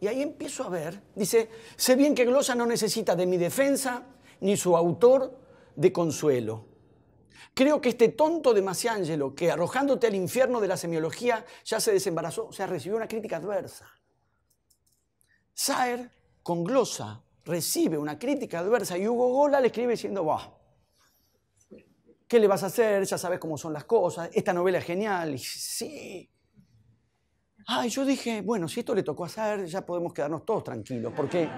Y ahí empiezo a ver, dice, sé bien que Glosa no necesita de mi defensa ni su autor de consuelo. Creo que este tonto de Masiangelo, que arrojándote al infierno de la semiología ya se desembarazó, o sea, recibió una crítica adversa. Saer, con glosa, recibe una crítica adversa y Hugo Gola le escribe diciendo, va, ¿qué le vas a hacer? Ya sabes cómo son las cosas, esta novela es genial. Y sí, Ay, ah, yo dije, bueno, si esto le tocó hacer, ya podemos quedarnos todos tranquilos, porque